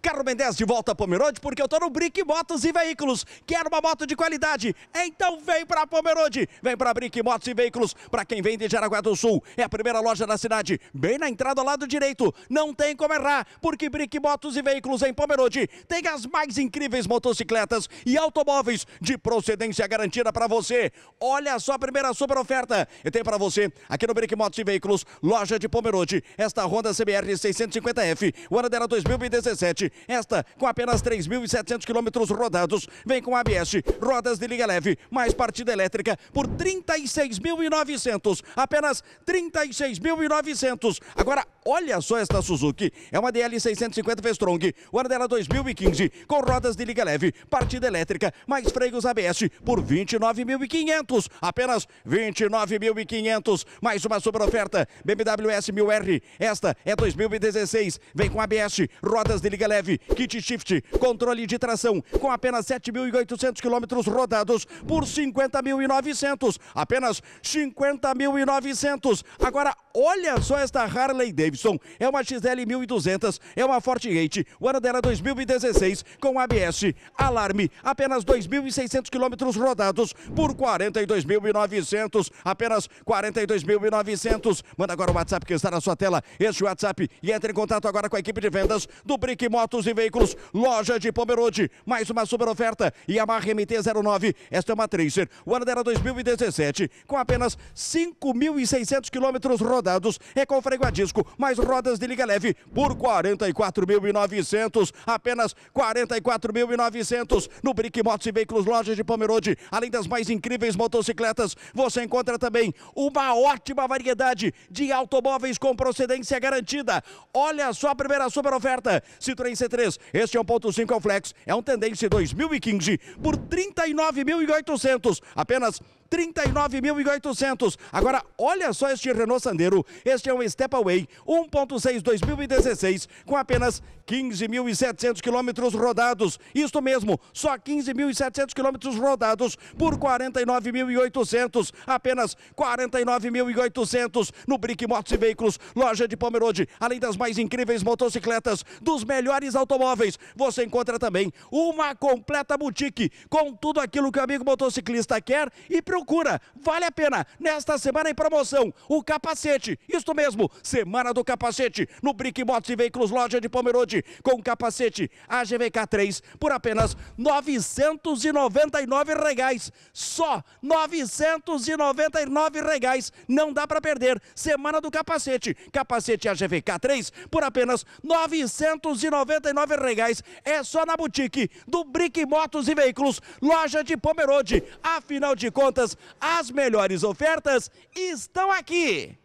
Carro Mendes de volta a Pomerode porque eu tô no Brick Motos e Veículos. Quero uma moto de qualidade? Então vem pra Pomerode, vem pra Brick Motos e Veículos. Pra quem vem de Jaraguá do Sul, é a primeira loja da cidade, bem na entrada ao lado direito. Não tem como errar, porque Brick Motos e Veículos em Pomerode tem as mais incríveis motocicletas e automóveis de procedência garantida pra você. Olha só a primeira super oferta. Eu tenho pra você aqui no Brick Motos e Veículos, loja de Pomerode, esta Honda CBR 650F, o ano dela 2017 esta com apenas 3.700 quilômetros rodados, vem com ABS, rodas de liga leve, mais partida elétrica por 36.900, apenas 36.900. Agora Olha só esta Suzuki. É uma DL 650 V-Strong, o ano dela 2015, com rodas de liga leve, partida elétrica, mais freios ABS por 29.500. Apenas 29.500. Mais uma super oferta. BMW S1000R. Esta é 2016. Vem com ABS, rodas de liga leve, kit shift, controle de tração, com apenas 7.800 quilômetros rodados por 50.900. Apenas 50.900. Agora Olha só esta Harley Davidson. É uma XL 1200, é uma forte Hate. O ano dela é 2016, com ABS, alarme, apenas 2.600 quilômetros rodados por 42.900. Apenas 42.900. Manda agora o WhatsApp que está na sua tela. Este WhatsApp e entre em contato agora com a equipe de vendas do Brick Motos e Veículos, loja de Pomerode. Mais uma super oferta. e Yamaha MT-09. Esta é uma Tracer. O ano dela é 2017, com apenas 5.600 quilômetros rodados rodados é com freio a disco, mais rodas de liga leve por 44.900, apenas 44.900 no Brick Motos e Veículos Lojas de Pomerode. Além das mais incríveis motocicletas, você encontra também uma ótima variedade de automóveis com procedência garantida. Olha só a primeira super oferta, Citroën C3, este é ponto 5 ao é Flex, é um Tendência 2015 por 39.800, apenas 39.800. Agora, olha só este Renault Sandero. Este é um Away 1.6 2016 com apenas 15.700 quilômetros rodados. Isto mesmo, só 15.700 quilômetros rodados por 49.800. Apenas 49.800 no Brick Motos e Veículos, loja de Pomerode. Além das mais incríveis motocicletas, dos melhores automóveis, você encontra também uma completa boutique com tudo aquilo que o amigo motociclista quer e procura procura, vale a pena. Nesta semana em promoção, o capacete, isto mesmo, semana do capacete, no Brick Motos e Veículos Loja de Pomerode, com capacete AGVK3 por apenas R$ 999. Reais. Só R$ 999. Reais. Não dá para perder. Semana do capacete, capacete AGVK3 por apenas R$ 999. Reais. É só na boutique do Brick Motos e Veículos, Loja de Pomerode. Afinal de contas, as melhores ofertas estão aqui.